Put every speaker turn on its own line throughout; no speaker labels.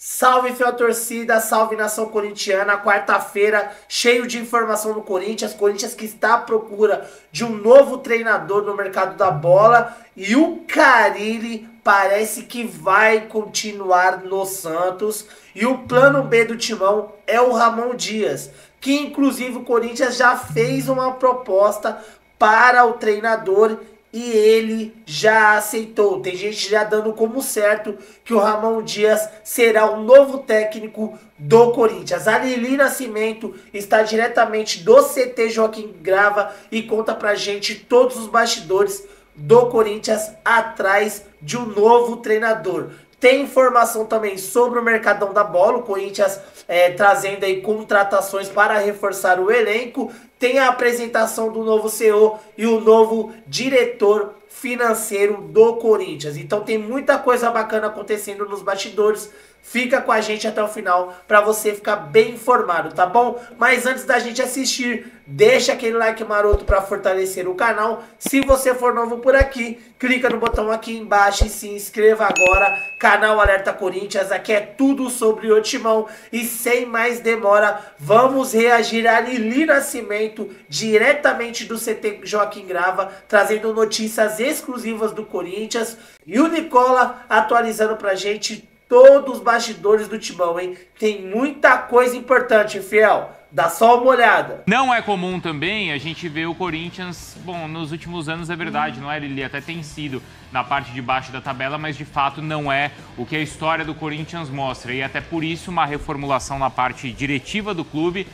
Salve, fiel torcida, salve nação corintiana. Quarta-feira, cheio de informação do Corinthians. Corinthians que está à procura de um novo treinador no mercado da bola. E o Carilli parece que vai continuar no Santos. E o plano B do timão é o Ramon Dias, que inclusive o Corinthians já fez uma proposta para o treinador e ele já aceitou. Tem gente já dando como certo que o Ramon Dias será o novo técnico do Corinthians. A Lili Nascimento está diretamente do CT Joaquim Grava e conta pra gente todos os bastidores do Corinthians atrás de um novo treinador. Tem informação também sobre o Mercadão da Bola, o Corinthians é, trazendo aí contratações para reforçar o elenco. Tem a apresentação do novo CEO e o novo diretor financeiro do Corinthians. Então tem muita coisa bacana acontecendo nos bastidores Fica com a gente até o final para você ficar bem informado, tá bom? Mas antes da gente assistir, deixa aquele like maroto para fortalecer o canal. Se você for novo por aqui, clica no botão aqui embaixo e se inscreva agora. Canal Alerta Corinthians, aqui é tudo sobre o Timão. E sem mais demora, vamos reagir a Lili Nascimento, diretamente do CT Joaquim Grava, trazendo notícias exclusivas do Corinthians. E o Nicola atualizando pra gente todos os bastidores do Timão, hein? Tem muita coisa importante, fiel. Dá só uma olhada.
Não é comum também a gente ver o Corinthians, bom, nos últimos anos é verdade, não é, Lili? Até tem sido na parte de baixo da tabela, mas de fato não é o que a história do Corinthians mostra. E até por isso uma reformulação na parte diretiva do clube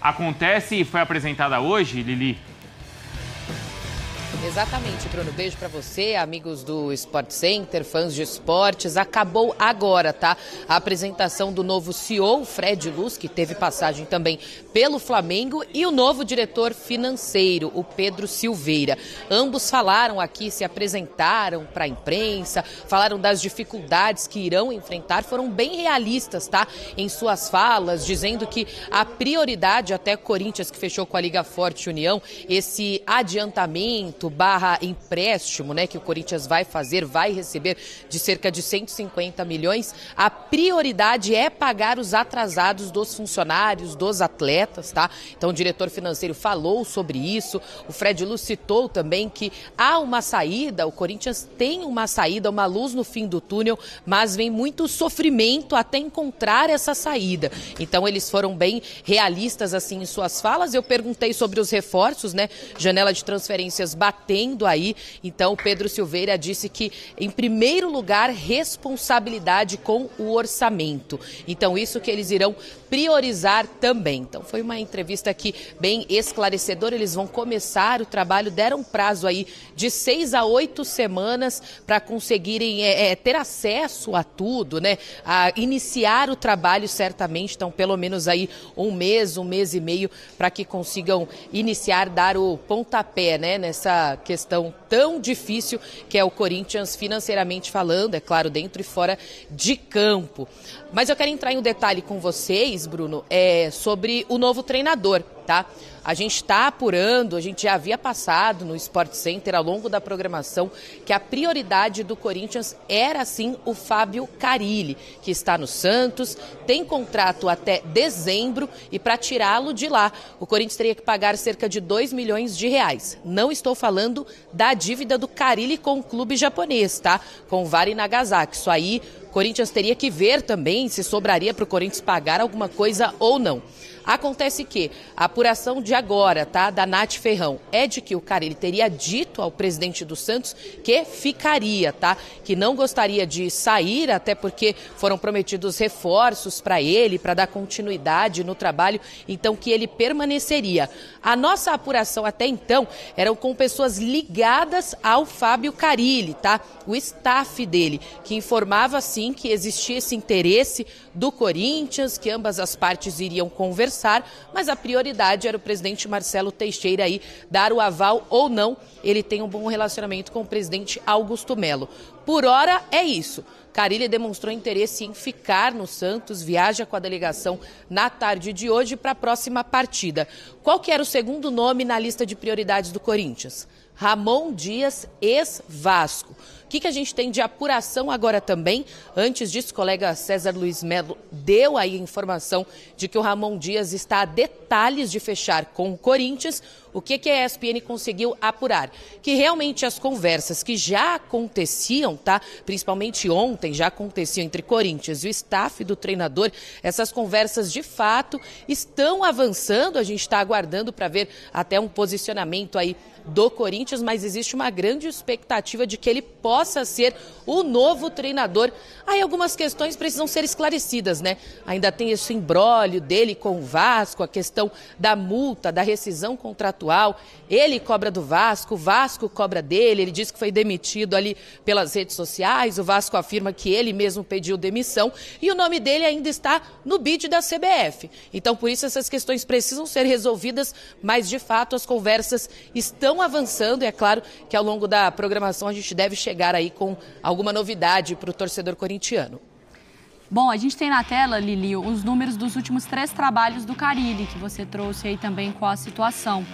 acontece e foi apresentada hoje, Lili,
Exatamente, Bruno. Beijo para você, amigos do Sport Center, fãs de esportes. Acabou agora, tá? A apresentação do novo CEO, Fred Luz, que teve passagem também pelo Flamengo, e o novo diretor financeiro, o Pedro Silveira. Ambos falaram aqui, se apresentaram para a imprensa, falaram das dificuldades que irão enfrentar, foram bem realistas, tá? Em suas falas, dizendo que a prioridade, até Corinthians, que fechou com a Liga Forte União, esse adiantamento barra empréstimo, né, que o Corinthians vai fazer, vai receber de cerca de 150 milhões, a prioridade é pagar os atrasados dos funcionários, dos atletas, tá? Então o diretor financeiro falou sobre isso. O Fred Lu citou também que há uma saída, o Corinthians tem uma saída, uma luz no fim do túnel, mas vem muito sofrimento até encontrar essa saída. Então eles foram bem realistas assim em suas falas. Eu perguntei sobre os reforços, né? Janela de transferências bateu batendo aí. Então, Pedro Silveira disse que, em primeiro lugar, responsabilidade com o orçamento. Então, isso que eles irão priorizar também. Então, foi uma entrevista aqui bem esclarecedora. Eles vão começar o trabalho, deram prazo aí de seis a oito semanas para conseguirem é, é, ter acesso a tudo, né? A iniciar o trabalho certamente. Então, pelo menos aí um mês, um mês e meio para que consigam iniciar, dar o pontapé, né? Nessa questão tão difícil que é o Corinthians financeiramente falando, é claro, dentro e fora de campo. Mas eu quero entrar em um detalhe com vocês, Bruno, é sobre o novo treinador, tá? A gente está apurando, a gente já havia passado no Sport Center ao longo da programação que a prioridade do Corinthians era sim o Fábio Carilli, que está no Santos, tem contrato até dezembro e para tirá-lo de lá, o Corinthians teria que pagar cerca de 2 milhões de reais. Não estou falando da dívida do Carilli com o clube japonês, tá? Com o Vare Nagasaki. Isso aí Corinthians teria que ver também se sobraria para o Corinthians pagar alguma coisa ou não. Acontece que a apuração de agora, tá, da Nath Ferrão, é de que o cara ele teria dito ao presidente do Santos que ficaria, tá? Que não gostaria de sair, até porque foram prometidos reforços para ele, para dar continuidade no trabalho, então que ele permaneceria. A nossa apuração até então eram com pessoas ligadas ao Fábio Carilli, tá? O staff dele, que informava assim sim que existia esse interesse do Corinthians, que ambas as partes iriam conversar, mas a prioridade era o presidente Marcelo Teixeira aí dar o aval ou não. Ele tem um bom relacionamento com o presidente Augusto Melo. Por hora é isso. Carilli demonstrou interesse em ficar no Santos, viaja com a delegação na tarde de hoje para a próxima partida. Qual que era o segundo nome na lista de prioridades do Corinthians? Ramon Dias, ex-Vasco que, que a gente tem de apuração agora também? Antes disso, o colega César Luiz Melo deu aí informação de que o Ramon Dias está a detalhes de fechar com o Corinthians. O que, que a ESPN conseguiu apurar? Que realmente as conversas que já aconteciam, tá? Principalmente ontem, já aconteciam entre Corinthians e o staff do treinador. Essas conversas, de fato, estão avançando. A gente está aguardando para ver até um posicionamento aí do Corinthians, mas existe uma grande expectativa de que ele possa possa ser o novo treinador. Aí algumas questões precisam ser esclarecidas, né? Ainda tem esse embrólio dele com o Vasco, a questão da multa, da rescisão contratual. Ele cobra do Vasco, o Vasco cobra dele, ele diz que foi demitido ali pelas redes sociais, o Vasco afirma que ele mesmo pediu demissão e o nome dele ainda está no bid da CBF. Então, por isso essas questões precisam ser resolvidas, mas de fato as conversas estão avançando, e é claro que ao longo da programação a gente deve chegar chegar aí com alguma novidade para o torcedor corintiano.
Bom, a gente tem na tela, Lili, os números dos últimos três trabalhos do Carilli, que você trouxe aí também com a situação.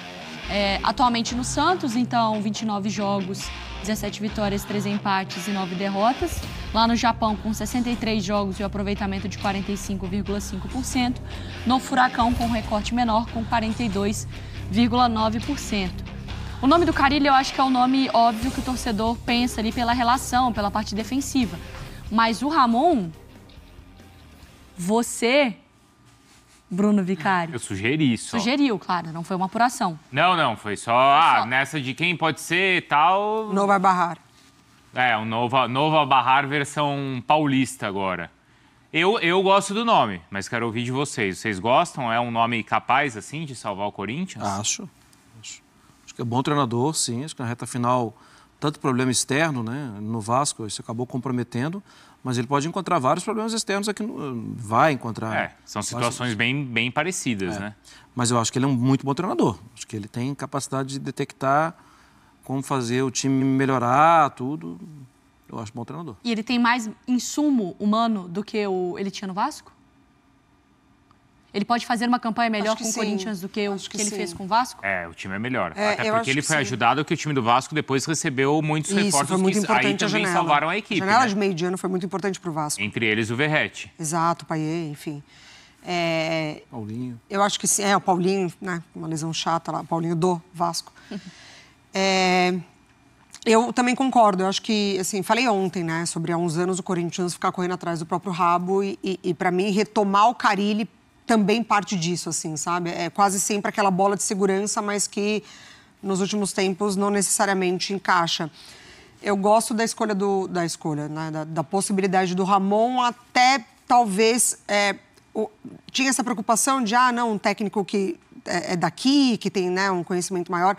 É, atualmente no Santos, então, 29 jogos, 17 vitórias, 3 empates e 9 derrotas. Lá no Japão, com 63 jogos e o aproveitamento de 45,5%. No Furacão, com um recorte menor, com 42,9%. O nome do Carilho eu acho que é o nome óbvio que o torcedor pensa ali pela relação, pela parte defensiva. Mas o Ramon, você, Bruno Vicari.
Eu sugeri isso. Sugeriu,
claro, não foi uma apuração.
Não, não, foi só, foi ah, só. Ah, nessa de quem pode ser e tal. Nova Barrar. É, um Nova, Nova Barrar versão paulista agora. Eu, eu gosto do nome, mas quero ouvir de vocês. Vocês gostam? É um nome capaz, assim, de salvar o Corinthians?
Acho que é bom treinador, sim. Acho que na reta final, tanto problema externo, né? No Vasco, isso acabou comprometendo. Mas ele pode encontrar vários problemas externos aqui. No... Vai encontrar. É,
são situações bem, bem parecidas, é. né?
Mas eu acho que ele é um muito bom treinador. Acho que ele tem capacidade de detectar como fazer o time melhorar, tudo. Eu acho bom treinador.
E ele tem mais insumo humano do que o... ele tinha no Vasco? Ele pode fazer uma campanha melhor com o Corinthians do que Acho o que, que ele fez
com o Vasco?
É, o time é melhor. É, Até porque ele foi sim. ajudado que o time do Vasco depois recebeu muitos Isso, reforços foi muito que importante aí também salvaram a equipe. A janela né? de
meio de ano foi muito importante para o Vasco.
Entre eles o Verrete.
Exato, o Paier, enfim. É, Paulinho. Eu acho que sim. É, o Paulinho, né? Uma lesão chata lá. Paulinho do Vasco. é, eu também concordo. Eu acho que, assim, falei ontem, né? Sobre há uns anos o Corinthians ficar correndo atrás do próprio rabo e, e, e para mim, retomar o Carilli também parte disso, assim, sabe? É quase sempre aquela bola de segurança, mas que nos últimos tempos não necessariamente encaixa. Eu gosto da escolha do, da escolha, né? da, da possibilidade do Ramon até talvez é, o, tinha essa preocupação de ah não um técnico que é, é daqui que tem né, um conhecimento maior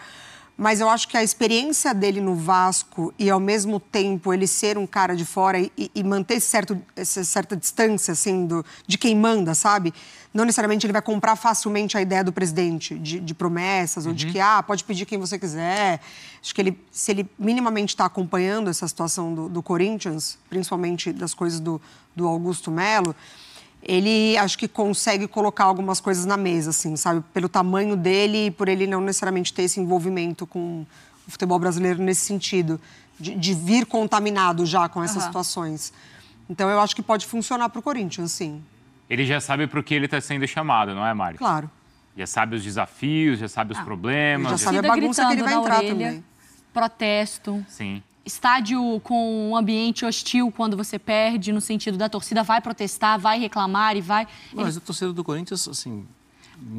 mas eu acho que a experiência dele no Vasco e ao mesmo tempo ele ser um cara de fora e, e manter certo, essa certa distância assim do, de quem manda, sabe? Não necessariamente ele vai comprar facilmente a ideia do presidente de, de promessas uhum. ou de uhum. que ah pode pedir quem você quiser. Acho que ele se ele minimamente está acompanhando essa situação do, do Corinthians, principalmente das coisas do, do Augusto Melo ele acho que consegue colocar algumas coisas na mesa, assim, sabe? Pelo tamanho dele e por ele não necessariamente ter esse envolvimento com o futebol brasileiro nesse sentido, de, de vir contaminado já com essas uhum. situações. Então eu acho que pode funcionar para o Corinthians, sim.
Ele já sabe para o que ele está sendo chamado, não é, Mário? Claro. Já sabe os desafios, já sabe os ah, problemas. Já, já sabe a
bagunça que ele vai entrar orelha,
também. Protesto. Sim estádio com um ambiente hostil quando você perde, no sentido da torcida vai protestar, vai reclamar e vai. Mas a
torcida do Corinthians, assim.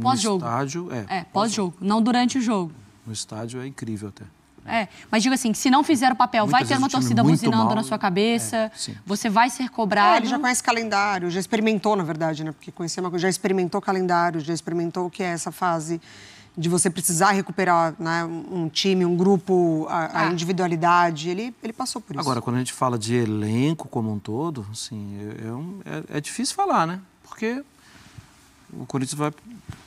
Pós-jogo. estádio, é. É,
pós-jogo, não durante o jogo.
No estádio é incrível até.
É, mas digo assim, se não fizer o papel, Muitas vai ter uma torcida buzinando mal, na sua é, cabeça, é, você vai ser cobrado. É, ele já
conhece calendário, já experimentou, na verdade, né? Porque conhecer uma coisa, já experimentou calendário, já experimentou o que é essa fase de você precisar recuperar né, um time, um grupo, a, a, tá. individualidade. Ele, ele passou por isso. Agora, quando
a gente fala de elenco como um todo, assim, é, é, é, é difícil falar, né? Porque o Corinthians vai.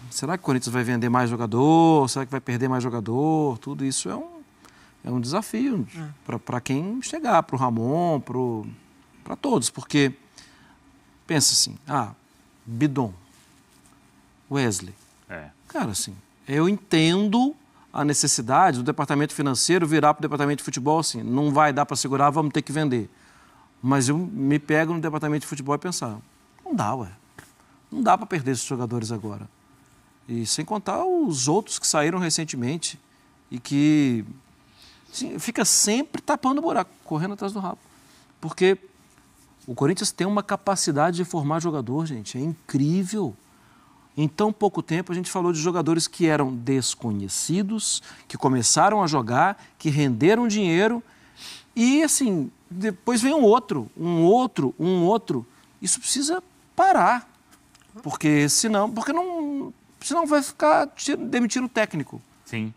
Será que o Corinthians vai vender mais jogador? Será que vai perder mais jogador? Tudo isso é um, é um desafio é. Ah. para quem chegar, para o Ramon, para todos. Porque pensa assim, ah, Bidon, Wesley. É. Cara, assim, eu entendo a necessidade do departamento financeiro virar para o departamento de futebol assim, não vai dar para segurar, vamos ter que vender. Mas eu me pego no departamento de futebol e pensar, ah, não dá, ué. Não dá para perder esses jogadores agora. E sem contar os outros que saíram recentemente e que assim, fica sempre tapando o buraco, correndo atrás do rabo. Porque o Corinthians tem uma capacidade de formar jogador, gente, é incrível. Em tão pouco tempo, a gente falou de jogadores que eram desconhecidos, que começaram a jogar, que renderam dinheiro e, assim, depois vem um outro, um outro, um outro. Isso precisa parar, porque senão, porque não, senão vai ficar demitindo o
técnico. Sim.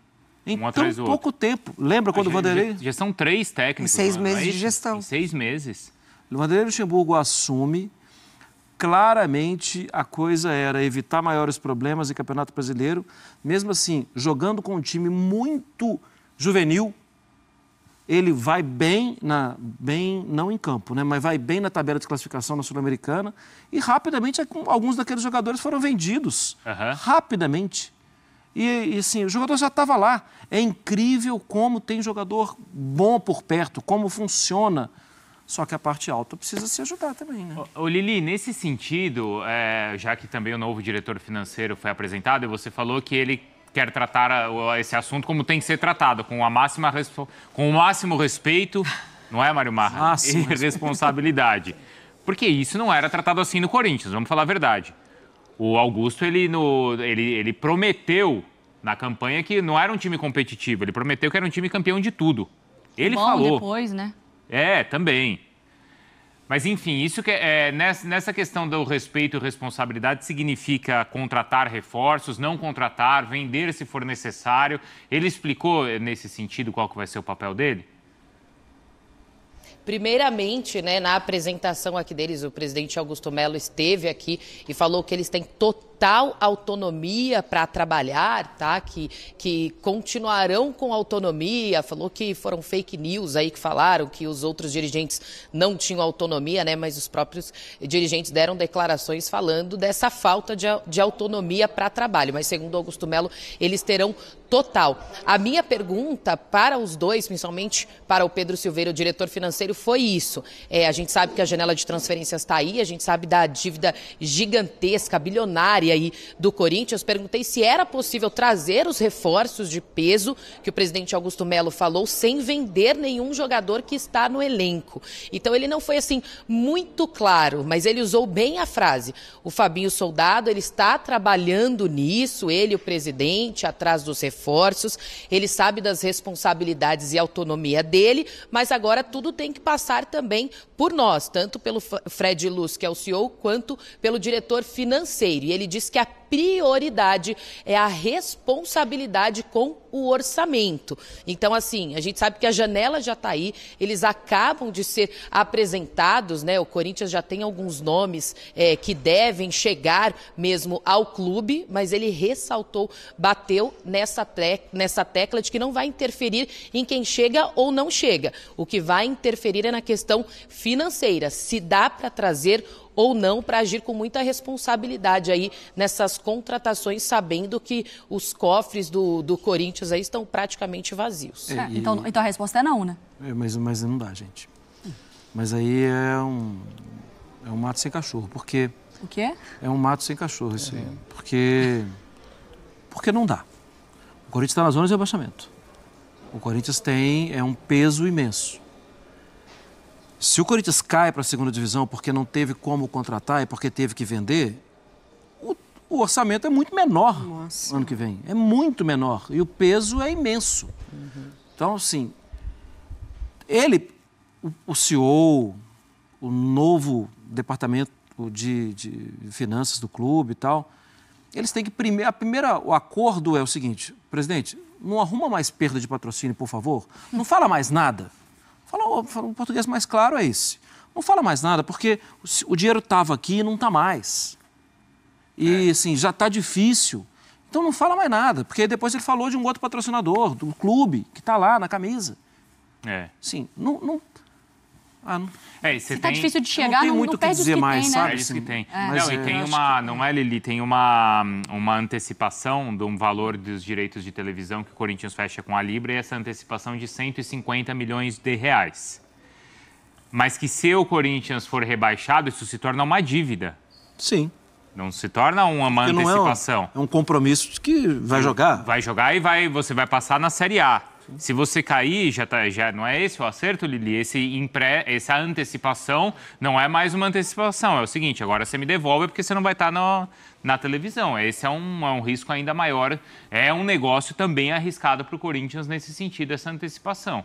Em um tão pouco outro. tempo. Lembra quando o Vanderlei... Já, são três técnicos. Em seis mano, é meses é de gestão. Em seis meses. O Vanderlei Luxemburgo assume
claramente a coisa era evitar maiores problemas em Campeonato Brasileiro, mesmo assim, jogando com um time muito juvenil, ele vai bem na bem não em campo, né, mas vai bem na tabela de classificação na sul-americana e rapidamente é alguns daqueles jogadores foram vendidos uhum. rapidamente e, e assim o jogador já estava lá. É incrível como tem jogador bom por perto, como funciona só que a parte alta precisa se
ajudar também, né? Ô, Lili, nesse sentido, é, já que também o novo diretor financeiro foi apresentado, e você falou que ele quer tratar esse assunto como tem que ser tratado, com, a máxima, com o máximo respeito, não é, Mário Marra? Máximo. E responsabilidade. Porque isso não era tratado assim no Corinthians, vamos falar a verdade. O Augusto, ele, no, ele, ele prometeu na campanha que não era um time competitivo, ele prometeu que era um time campeão de tudo. Ele Bom, falou.
depois, né?
É, também. Mas enfim, isso que é, é nessa questão do respeito e responsabilidade significa contratar reforços, não contratar, vender se for necessário. Ele explicou eh, nesse sentido qual que vai ser o papel dele?
Primeiramente, né, na apresentação aqui deles, o presidente Augusto Melo esteve aqui e falou que eles têm total total autonomia para trabalhar, tá? Que, que continuarão com autonomia. Falou que foram fake news aí que falaram que os outros dirigentes não tinham autonomia, né? Mas os próprios dirigentes deram declarações falando dessa falta de, de autonomia para trabalho. Mas segundo Augusto Melo, eles terão total. A minha pergunta para os dois, principalmente para o Pedro Silveira, o diretor financeiro, foi isso. É, a gente sabe que a janela de transferências está aí, a gente sabe da dívida gigantesca, bilionária aí do Corinthians. Perguntei se era possível trazer os reforços de peso que o presidente Augusto Melo falou sem vender nenhum jogador que está no elenco. Então ele não foi assim muito claro, mas ele usou bem a frase. O Fabinho Soldado, ele está trabalhando nisso, ele, o presidente, atrás dos reforços. Ele sabe das responsabilidades e autonomia dele, mas agora tudo tem que passar também por nós, tanto pelo Fred Luz, que é o CEO, quanto pelo diretor financeiro. E ele diz que a prioridade é a responsabilidade com o orçamento. Então, assim, a gente sabe que a janela já está aí, eles acabam de ser apresentados, né? O Corinthians já tem alguns nomes é, que devem chegar mesmo ao clube, mas ele ressaltou, bateu nessa, nessa tecla de que não vai interferir em quem chega ou não chega. O que vai interferir é na questão financeira, se dá para trazer ou não para agir com muita responsabilidade aí nessas contratações, sabendo que os cofres do, do Corinthians aí estão praticamente vazios. É, é então,
então a resposta é não, né?
É, mas, mas não dá, gente. Mas aí é um, é um mato sem cachorro, porque... O quê? É um mato sem cachorro isso aí, uhum. porque... Porque não dá. O Corinthians está na zona de rebaixamento. O Corinthians tem é um peso imenso. Se o Corinthians cai para a segunda divisão porque não teve como contratar e porque teve que vender, o, o orçamento é muito menor Nossa. ano que vem. É muito menor. E o peso é imenso. Uhum. Então, assim, ele, o, o CEO, o novo departamento de, de finanças do clube e tal, eles têm que primeiro. A primeira, o acordo é o seguinte, presidente, não arruma mais perda de patrocínio, por favor. Não fala mais nada. Fala, fala um português mais claro é esse. Não fala mais nada, porque o dinheiro estava aqui e não está mais. E, é. assim, já está difícil. Então não fala mais nada, porque depois ele falou de um outro patrocinador, do clube, que está lá na camisa. É. Sim, não, não, ah,
é, você tá tem... difícil de chegar, não, tem muito não que dizer que mais, tem, né? sabe? É isso que tem. É. não, é, e tem uma, que... não é, Lili, tem uma, uma antecipação de um valor dos direitos de televisão que o Corinthians fecha com a Libra e essa antecipação de 150 milhões de reais. Mas que se o Corinthians for rebaixado, isso se torna uma dívida. Sim. Não se torna uma antecipação.
É um, é um compromisso que vai jogar.
Vai jogar e vai, você vai passar na Série A. Se você cair, já, tá, já não é esse o acerto, Lili? Esse impré, essa antecipação não é mais uma antecipação. É o seguinte, agora você me devolve porque você não vai estar tá na, na televisão. Esse é um, é um risco ainda maior. É um negócio também arriscado para o Corinthians nesse sentido, essa antecipação.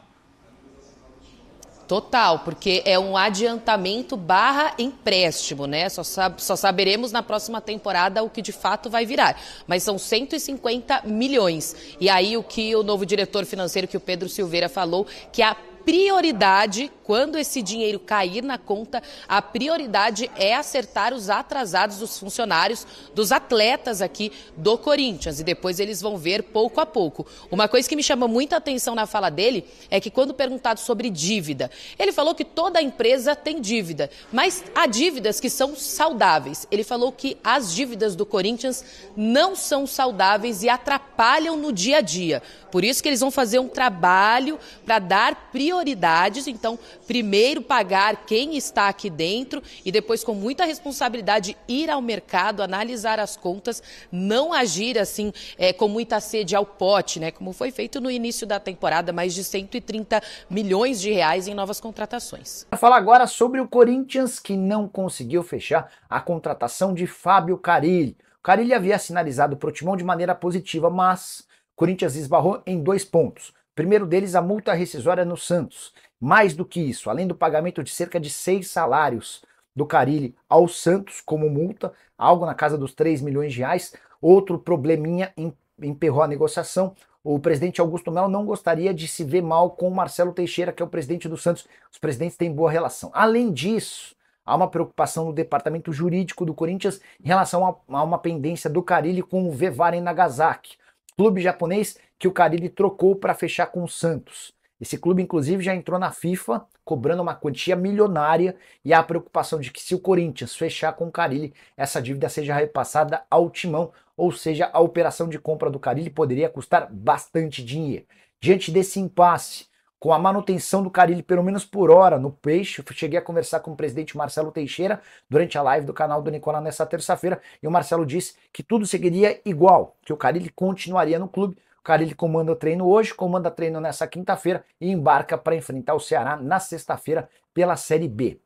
Total, porque é um adiantamento barra empréstimo, né? Só, sab só saberemos na próxima temporada o que de fato vai virar. Mas são 150 milhões. E aí o que o novo diretor financeiro, que o Pedro Silveira falou, que a prioridade, quando esse dinheiro cair na conta, a prioridade é acertar os atrasados dos funcionários, dos atletas aqui do Corinthians. E depois eles vão ver pouco a pouco. Uma coisa que me chamou muita atenção na fala dele é que, quando perguntado sobre dívida, ele falou que toda empresa tem dívida, mas há dívidas que são saudáveis. Ele falou que as dívidas do Corinthians não são saudáveis e atrapalham no dia a dia. Por isso que eles vão fazer um trabalho para dar prioridade prioridades. Então, primeiro pagar quem está aqui dentro e depois, com muita responsabilidade, ir ao mercado, analisar as contas, não agir assim é, com muita sede ao pote, né? Como foi feito no início da temporada, mais de 130 milhões de reais em novas contratações.
Vou falar agora sobre o Corinthians que não conseguiu fechar a contratação de Fábio Carilli. Carilli havia sinalizado para o Timão de maneira positiva, mas Corinthians esbarrou em dois pontos. Primeiro deles, a multa rescisória no Santos. Mais do que isso, além do pagamento de cerca de seis salários do Carilli ao Santos como multa, algo na casa dos 3 milhões de reais, outro probleminha emperrou a negociação. O presidente Augusto Mel não gostaria de se ver mal com o Marcelo Teixeira, que é o presidente do Santos. Os presidentes têm boa relação. Além disso, há uma preocupação no departamento jurídico do Corinthians em relação a, uma pendência do Carilli com o Vevar Nagasaki clube japonês que o Carille trocou para fechar com o Santos. Esse clube, inclusive, já entrou na FIFA cobrando uma quantia milionária e há a preocupação de que, se o Corinthians fechar com o Carilli, essa dívida seja repassada ao timão, ou seja, a operação de compra do Carilli poderia custar bastante dinheiro. Diante desse impasse, com a manutenção do Carilli pelo menos por hora no peixe. cheguei a conversar com o presidente Marcelo Teixeira durante a live do canal do Nicola nessa terça-feira e o Marcelo disse que tudo seguiria igual, que o Carilli continuaria no clube. O Carilli comanda o treino hoje, comanda treino nessa quinta-feira e embarca para enfrentar o Ceará na sexta-feira pela Série B.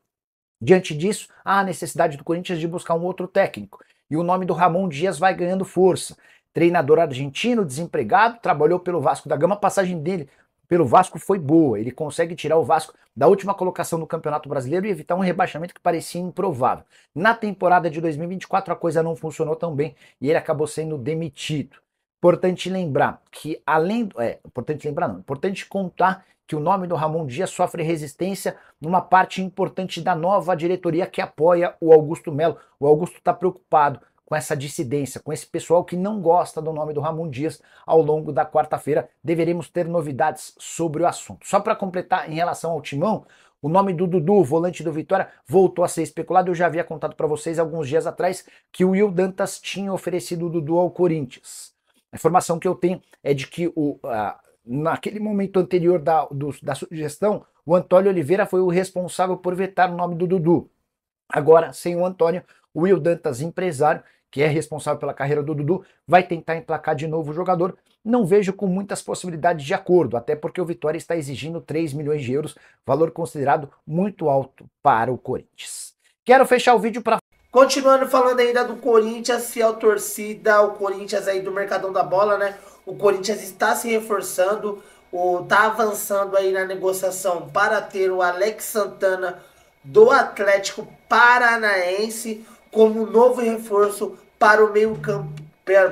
Diante disso, há a necessidade do Corinthians de buscar um outro técnico. E o nome do Ramon Dias vai ganhando força treinador argentino, desempregado, trabalhou pelo Vasco da Gama, passagem dele pelo Vasco foi boa. Ele consegue tirar o Vasco da última colocação do Campeonato Brasileiro e evitar um rebaixamento que parecia improvável. Na temporada de 2024 a coisa não funcionou tão bem e ele acabou sendo demitido. Importante lembrar que além é importante lembrar não, importante contar que o nome do Ramon Dias sofre resistência numa parte importante da nova diretoria que apoia o Augusto Melo. O Augusto está preocupado com essa dissidência, com esse pessoal que não gosta do nome do Ramon Dias, ao longo da quarta-feira deveremos ter novidades sobre o assunto. Só para completar em relação ao Timão, o nome do Dudu, volante do Vitória, voltou a ser especulado. Eu já havia contado para vocês alguns dias atrás que o Will Dantas tinha oferecido o Dudu ao Corinthians. A informação que eu tenho é de que o, naquele momento anterior da, do, da sugestão, o Antônio Oliveira foi o responsável por vetar o nome do Dudu. Agora, sem o Antônio, o Will Dantas, empresário, que é responsável pela carreira do Dudu, vai tentar emplacar de novo o jogador. Não vejo com muitas possibilidades de acordo, até porque o Vitória está exigindo 3 milhões de euros, valor considerado muito alto para o Corinthians. Quero fechar o vídeo para.
Continuando falando ainda do Corinthians, fiel torcida, o Corinthians aí do Mercadão da Bola, né? O Corinthians está se reforçando, está avançando aí na negociação para ter o Alex Santana do Atlético Paranaense como novo reforço para o meio-campo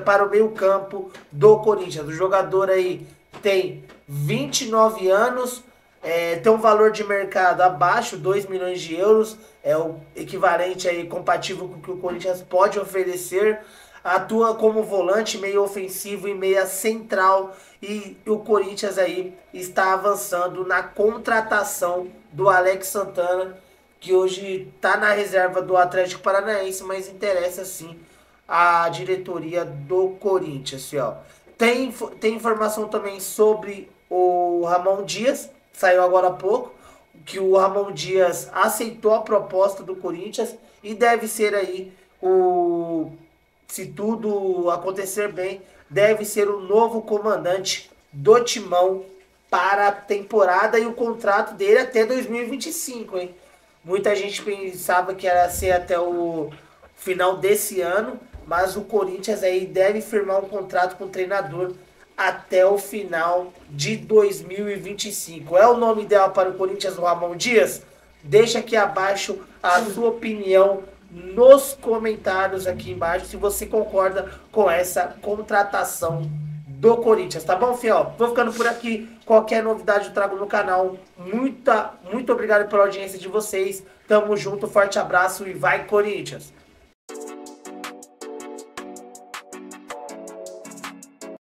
para o meio-campo do Corinthians. O jogador aí tem 29 anos, é, tem um valor de mercado abaixo, 2 milhões de euros, é o equivalente aí compatível com o que o Corinthians pode oferecer. Atua como volante, meio ofensivo e meia central. E o Corinthians aí está avançando na contratação do Alex Santana que hoje está na reserva do Atlético Paranaense, mas interessa sim a diretoria do Corinthians. Ó. Tem, tem informação também sobre o Ramon Dias, saiu agora há pouco, que o Ramon Dias aceitou a proposta do Corinthians e deve ser aí o se tudo acontecer bem, deve ser o novo comandante do Timão para a temporada e o contrato dele até 2025, hein? Muita gente pensava que era ser até o final desse ano, mas o Corinthians aí deve firmar um contrato com o treinador até o final de 2025. É o nome ideal para o Corinthians, o Ramon Dias? Deixa aqui abaixo a sua opinião nos comentários aqui embaixo se você concorda com essa contratação do Corinthians, tá bom, Fiel? Vou ficando por aqui. Qualquer novidade eu trago no canal. Muita, muito obrigado pela audiência de vocês. Tamo junto, forte abraço e vai, Corinthians!